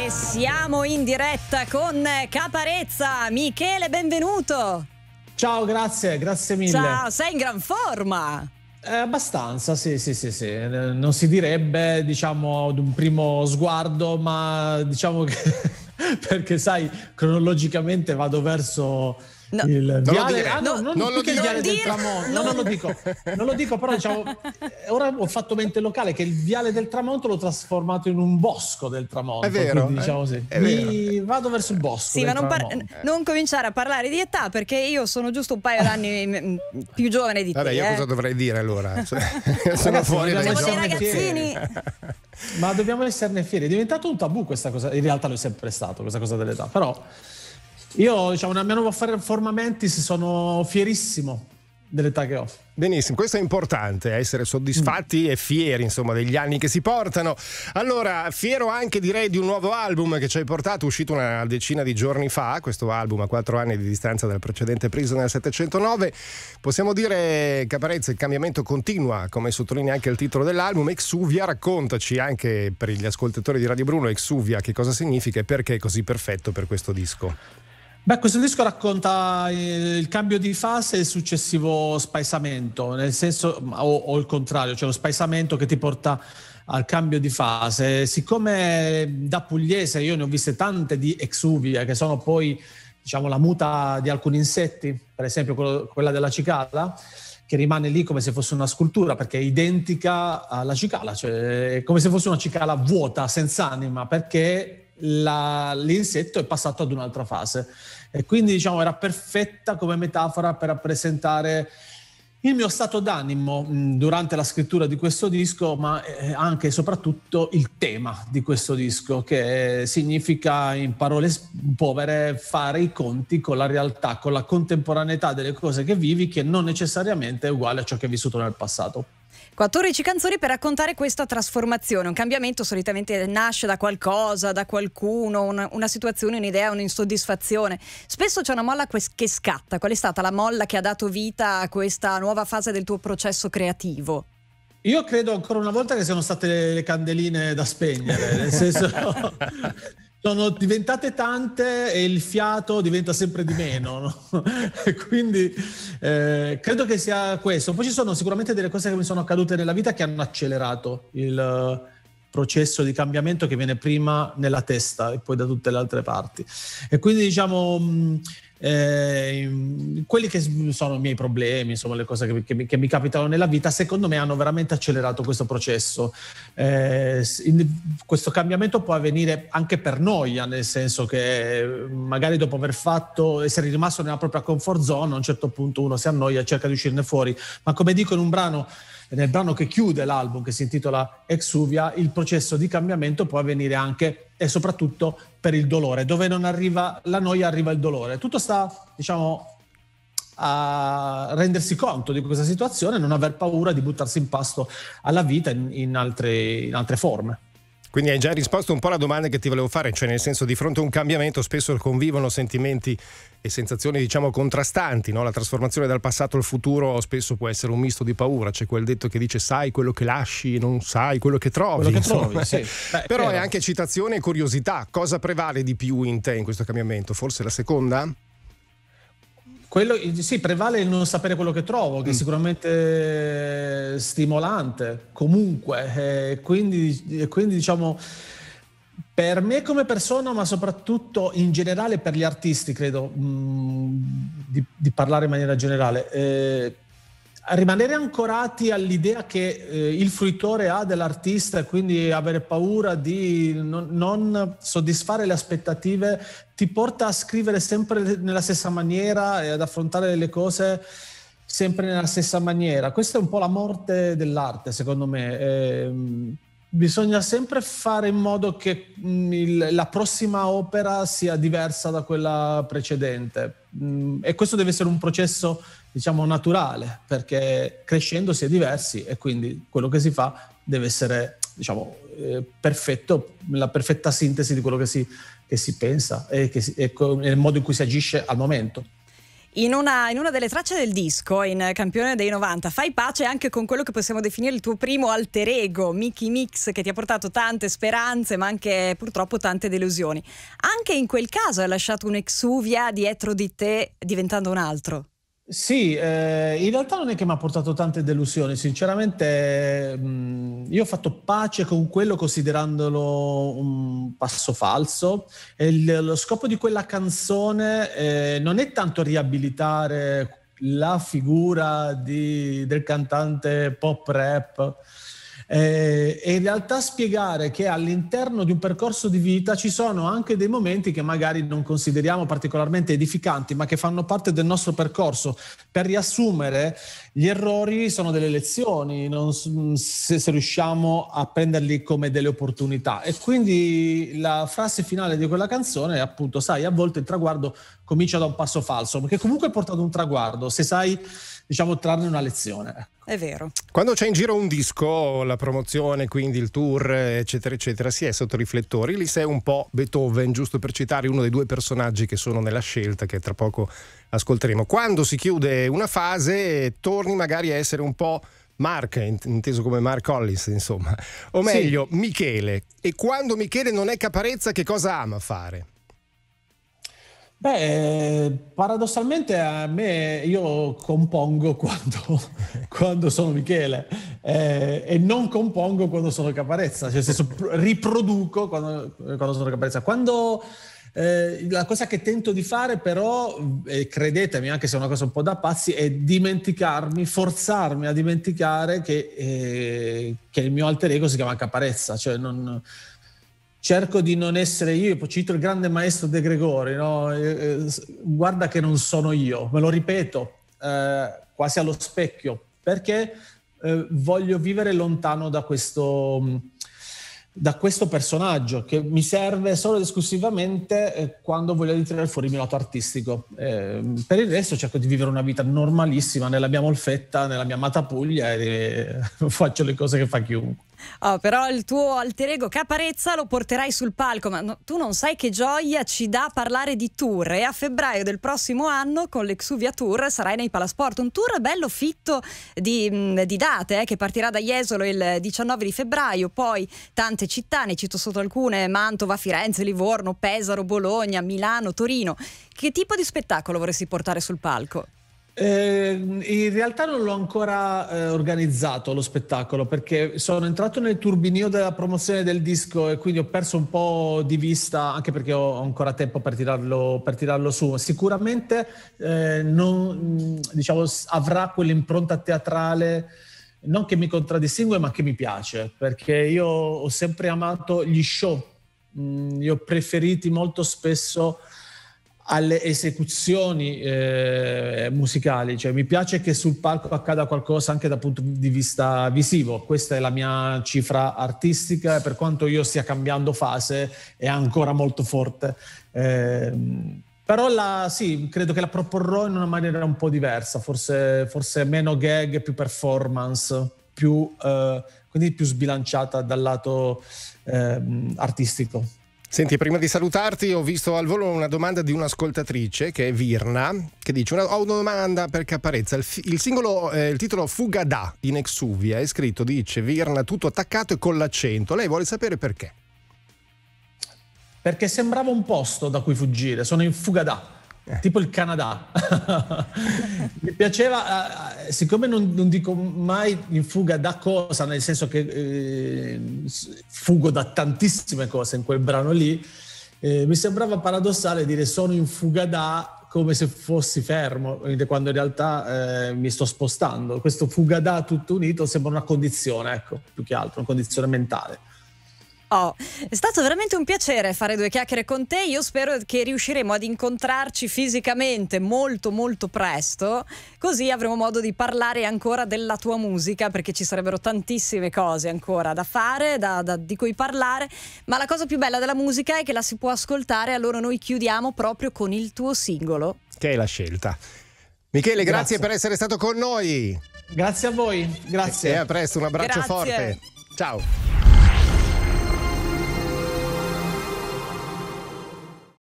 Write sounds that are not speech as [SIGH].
E siamo in diretta con Caparezza. Michele, benvenuto. Ciao, grazie, grazie mille. Ciao, sei in gran forma. Eh, abbastanza, sì, sì, sì, sì. Eh, non si direbbe, diciamo, ad un primo sguardo, ma diciamo che [LAUGHS] perché sai, cronologicamente vado verso No. Il viale, ah, no, non, non lo dico, viale del tramonto, non, no, non lo dico, non lo dico, però diciamo, [LAUGHS] ora ho fatto mente locale che il viale del tramonto l'ho trasformato in un bosco del tramonto. È vero, quindi, eh. diciamo così. È vero. vado verso il bosco. Sì, ma non, par- non, cominciare a parlare di età perché io sono giusto un paio d'anni [LAUGHS] più giovane di te. Vabbè, io eh. cosa dovrei dire allora? [LAUGHS] Cioè, sono Ragazzi, fuori dai dei ragazzini. ma dobbiamo esserne fieri. È diventato un tabù questa cosa. In realtà lo è sempre stato, questa cosa dell'età, però. Io, diciamo, nella mia nuova forma mentis sono fierissimo dell'età che ho. Benissimo, questo è importante, essere soddisfatti mm. e fieri insomma degli anni che si portano. Allora, fiero anche direi di un nuovo album che ci hai portato, uscito una decina di giorni fa, questo album a quattro anni di distanza dal precedente Prisoner 709. Possiamo dire, Caparezza, il cambiamento continua, come sottolinea anche il titolo dell'album. Exuvia, raccontaci anche per gli ascoltatori di Radio Bruno, Exuvia, che cosa significa e perché è così perfetto per questo disco. Beh, questo disco racconta eh, il cambio di fase e il successivo spaesamento, nel senso, o, o il contrario, cioè lo spaesamento che ti porta al cambio di fase. Siccome da pugliese io ne ho viste tante di exuvia, che sono poi diciamo, la muta di alcuni insetti, per esempio quello, quella della cicala, che rimane lì come se fosse una scultura, perché è identica alla cicala, cioè come se fosse una cicala vuota, senza anima, perché la, l'insetto è passato ad un'altra fase e quindi diciamo era perfetta come metafora per rappresentare il mio stato d'animo mh, mm, durante la scrittura di questo disco, ma eh, anche e soprattutto il tema di questo disco, che significa in parole povere fare i conti con la realtà, con la contemporaneità delle cose che vivi, che non necessariamente è uguale a ciò che hai vissuto nel passato. 14 canzoni per raccontare questa trasformazione. Un cambiamento solitamente nasce da qualcosa, da qualcuno, una, una situazione, un'idea, un'insoddisfazione. Spesso c'è una molla che scatta. Qual è stata la molla che ha dato vita a questa nuova fase del tuo processo creativo? Io credo ancora una volta che siano state le, le candeline da spegnere, nel senso [LAUGHS] [LAUGHS] sono diventate tante e il fiato diventa sempre di meno. No? [LAUGHS] Quindi eh, credo che sia questo. Poi ci sono sicuramente delle cose che mi sono accadute nella vita che hanno accelerato il eh, processo di cambiamento che viene prima nella testa e poi da tutte le altre parti. E quindi diciamo eh, quelli che sono i miei problemi, insomma, le cose che, che, mi, che, mi capitano nella vita, secondo me hanno veramente accelerato questo processo. Eh, in, questo cambiamento può avvenire anche per noia, nel senso che magari dopo aver fatto, essere rimasto nella propria comfort zone, a un certo punto uno si annoia e cerca di uscirne fuori. Ma come dico in un brano, nel brano che chiude l'album, che si intitola Exuvia, il processo di cambiamento può avvenire anche e soprattutto per il dolore. Dove non arriva la noia, arriva il dolore. Tutto sta, diciamo, a rendersi conto di questa situazione non aver paura di buttarsi in pasto alla vita in, in, altre, in altre forme. Quindi hai già risposto un po' alla domanda che ti volevo fare, cioè nel senso di fronte a un cambiamento spesso convivono sentimenti e sensazioni diciamo contrastanti, no? la trasformazione dal passato al futuro spesso può essere un misto di paura, c'è quel detto che dice sai quello che lasci, non sai quello che trovi, quello che trovi sì. [LAUGHS] Beh, però è anche citazione e curiosità, cosa prevale di più in te in questo cambiamento? Forse la seconda? Quello, sì, prevale il non sapere quello che trovo, che è mm. sicuramente stimolante, comunque, eh, e quindi, quindi diciamo per me come persona, ma soprattutto in generale per gli artisti, credo mh, mm, di, di, parlare in maniera generale, eh, rimanere ancorati all'idea che eh, il fruitore ha dell'artista e quindi avere paura di non, non, soddisfare le aspettative ti porta a scrivere sempre nella stessa maniera e ad affrontare le cose sempre nella stessa maniera. Questa è un po' la morte dell'arte, secondo me. Eh, bisogna sempre fare in modo che mm, il, la prossima opera sia diversa da quella precedente mm, e questo deve essere un processo diciamo naturale perché crescendo si è diversi e quindi quello che si fa deve essere diciamo eh, perfetto la perfetta sintesi di quello che si, che si pensa e, che si, e il modo in cui si agisce al momento in una, in una, delle tracce del disco, in Campione dei 90, fai pace anche con quello che possiamo definire il tuo primo alter ego, Mickey Mix, che ti ha portato tante speranze, ma anche purtroppo tante delusioni. Anche in quel caso hai lasciato un'exuvia dietro di te diventando un altro. Sì, eh, in realtà non è che mi ha portato tante delusioni, sinceramente mh, mm, io ho fatto pace con quello considerandolo un passo falso e il, lo scopo di quella canzone eh, non è tanto riabilitare la figura di, del cantante pop rap eh, e in realtà spiegare che all'interno di un percorso di vita ci sono anche dei momenti che magari non consideriamo particolarmente edificanti, ma che fanno parte del nostro percorso. Per riassumere, gli errori sono delle lezioni, non, mm, se, se, riusciamo a prenderli come delle opportunità. E quindi la frase finale di quella canzone è appunto, sai, a volte il traguardo comincia da un passo falso, perché comunque porta ad un traguardo, se sai, diciamo, trarne una lezione. Ecco. È vero. Quando c'è in giro un disco, la promozione, quindi il tour, eccetera, eccetera, si è sotto riflettori. Lì sei un po' Beethoven, giusto per citare uno dei due personaggi che sono nella scelta, che tra poco ascolteremo. Quando si chiude una fase, torni magari a essere un po'. Mark, inteso come Mark Hollis, insomma, o meglio, sì. Michele. E quando Michele non è caparezza, che cosa ama fare? Beh, paradossalmente a me io compongo quando, [LAUGHS] quando sono Michele eh, e non compongo quando sono Caparezza, cioè nel senso riproduco quando, quando sono Caparezza. Quando eh, la cosa che tento di fare però, e eh, credetemi anche se è una cosa un po' da pazzi, è dimenticarmi, forzarmi a dimenticare che, eh, che il mio alter ego si chiama Caparezza, cioè non, cerco di non essere io, cito il grande maestro De Gregori, no? eh, eh guarda che non sono io, me lo ripeto eh, quasi allo specchio, perché eh, voglio vivere lontano da questo, mm, da questo personaggio che mi serve solo ed esclusivamente eh, quando voglio ritirare fuori il mio lato artistico. Eh, per il resto cerco di vivere una vita normalissima nella mia molfetta, nella mia amata Puglia e eh, [LAUGHS] faccio le cose che fa chiunque. Oh, però il tuo alter ego Caparezza lo porterai sul palco, ma no, tu non sai che gioia ci dà parlare di tour e a febbraio del prossimo anno con l'Exuvia Tour sarai nei Palasport, un tour bello fitto di, mm, di date eh, che partirà da Jesolo il 19 di febbraio, poi tante città, ne cito sotto alcune, Mantova, Firenze, Livorno, Pesaro, Bologna, Milano, Torino. Che tipo di spettacolo vorresti portare sul palco? Eh, in realtà non l'ho ancora eh, organizzato lo spettacolo perché sono entrato nel turbinio della promozione del disco e quindi ho perso un po' di vista, anche perché ho ancora tempo per tirarlo, per tirarlo su. Sicuramente eh, non, mm, diciamo, avrà quell'impronta teatrale non che mi contraddistingue ma che mi piace perché io ho sempre amato gli show, mm, li ho preferiti molto spesso alle esecuzioni eh, musicali, cioè mi piace che sul palco accada qualcosa anche dal punto di vista visivo, questa è la mia cifra artistica per quanto io stia cambiando fase è ancora molto forte. Eh, però la, sì, credo che la proporrò in una maniera un po' diversa, forse, forse meno gag, più performance, più, eh, quindi più sbilanciata dal lato ehm, artistico. Senti, prima di salutarti ho visto al volo una domanda di un'ascoltatrice che è Virna, che dice una, ho una domanda per Caparezza. Il, il singolo, eh, il titolo Fuga da di Nexuvia è scritto, dice Virna, tutto attaccato e con l'accento. Lei vuole sapere perché? Perché sembrava un posto da cui fuggire, sono in fuga da, eh. tipo il Canada. [LAUGHS] Mi piaceva, eh, siccome non, non, dico mai in fuga da cosa, nel senso che eh, fugo da tantissime cose in quel brano lì, eh, mi sembrava paradossale dire sono in fuga da come se fossi fermo, quando in realtà eh, mi sto spostando. Questo fuga da tutto unito sembra una condizione, ecco, più che altro, una condizione mentale. Oh, è stato veramente un piacere fare due chiacchiere con te. Io spero che riusciremo ad incontrarci fisicamente molto molto presto, così avremo modo di parlare ancora della tua musica, perché ci sarebbero tantissime cose ancora da fare, da, da, di cui parlare. Ma la cosa più bella della musica è che la si può ascoltare, allora noi chiudiamo proprio con il tuo singolo. Che è la scelta. Michele, grazie, grazie per essere stato con noi. Grazie a voi, grazie. E a presto, un abbraccio grazie. forte. Ciao.